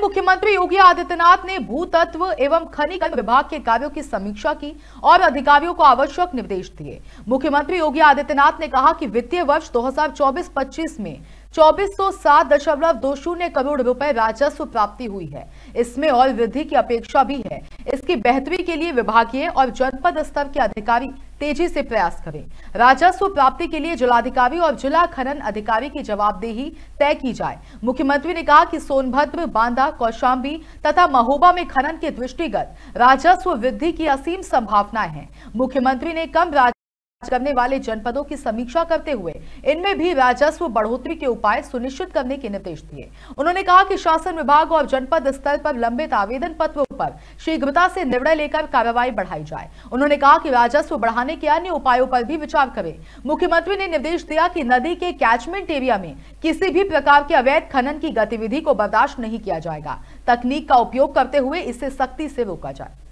मुख्यमंत्री योगी आदित्यनाथ ने भूतत्व एवं खनिकर्म विभाग के कार्यों की समीक्षा की और अधिकारियों को आवश्यक निर्देश दिए मुख्यमंत्री योगी आदित्यनाथ ने कहा कि वित्तीय वर्ष 2024-25 में चौबीस सौ सात दशमलव दो शून्य करोड़ रुपए राजस्व प्राप्ति हुई है इसमें और वृद्धि की अपेक्षा भी है इसकी बेहतरी के लिए विभागीय और जनपद स्तर के अधिकारी तेजी से प्रयास करें राजस्व प्राप्ति के लिए जिलाधिकारी और जिला खनन अधिकारी की जवाबदेही तय की जाए मुख्यमंत्री ने कहा कि सोनभद्र बांदा कौशाम्बी तथा महोबा में खनन के दृष्टिगत राजस्व वृद्धि की असीम संभावनाएं हैं मुख्यमंत्री ने कम करने वाले जनपदों की समीक्षा करते हुए इनमें भी राजस्व बढ़ोतरी के उपाय सुनिश्चित करने के निर्देश दिए उन्होंने कहा कि शासन विभाग और जनपद स्तर पर लंबित आवेदन पत्रों पर शीघ्रता से निर्णय लेकर कार्रवाई बढ़ाई जाए उन्होंने कहा कि राजस्व बढ़ाने के अन्य उपायों पर भी विचार करें मुख्यमंत्री ने निर्देश दिया कि नदी के कैचमेंट एरिया में किसी भी प्रकार के अवैध खनन की गतिविधि को बर्दाश्त नहीं किया जाएगा तकनीक का उपयोग करते हुए इसे सख्ती से रोका जाए